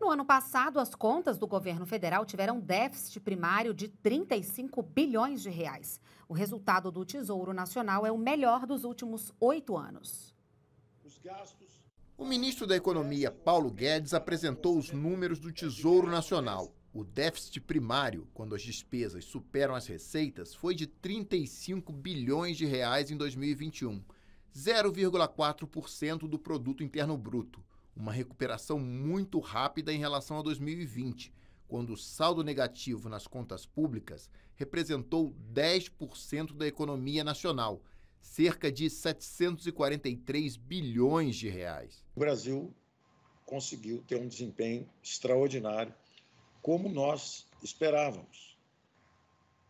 No ano passado, as contas do governo federal tiveram déficit primário de 35 bilhões de reais. O resultado do Tesouro Nacional é o melhor dos últimos oito anos. Os gastos o ministro da Economia, Paulo Guedes, apresentou os números do Tesouro Nacional. O déficit primário, quando as despesas superam as receitas, foi de 35 bilhões de reais em 2021, 0,4% do produto interno bruto uma recuperação muito rápida em relação a 2020, quando o saldo negativo nas contas públicas representou 10% da economia nacional, cerca de 743 bilhões de reais. O Brasil conseguiu ter um desempenho extraordinário, como nós esperávamos.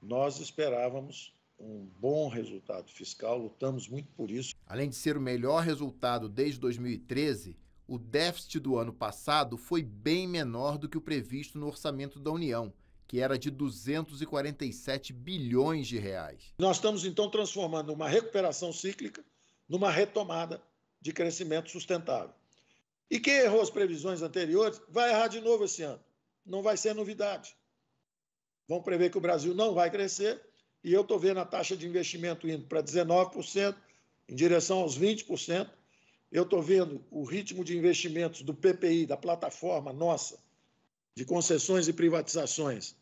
Nós esperávamos um bom resultado fiscal, lutamos muito por isso. Além de ser o melhor resultado desde 2013, o déficit do ano passado foi bem menor do que o previsto no orçamento da União, que era de 247 bilhões de reais. Nós estamos então transformando uma recuperação cíclica numa retomada de crescimento sustentável. E quem errou as previsões anteriores vai errar de novo esse ano. Não vai ser novidade. Vão prever que o Brasil não vai crescer e eu estou vendo a taxa de investimento indo para 19%, em direção aos 20% eu estou vendo o ritmo de investimentos do PPI, da plataforma nossa, de concessões e privatizações,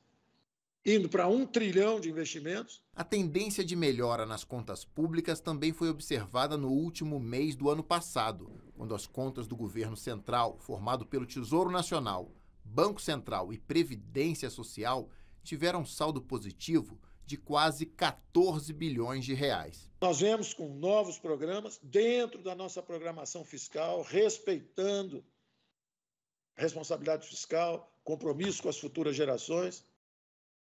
indo para um trilhão de investimentos. A tendência de melhora nas contas públicas também foi observada no último mês do ano passado, quando as contas do governo central, formado pelo Tesouro Nacional, Banco Central e Previdência Social, tiveram saldo positivo de quase 14 bilhões de reais. Nós vemos com novos programas dentro da nossa programação fiscal, respeitando responsabilidade fiscal, compromisso com as futuras gerações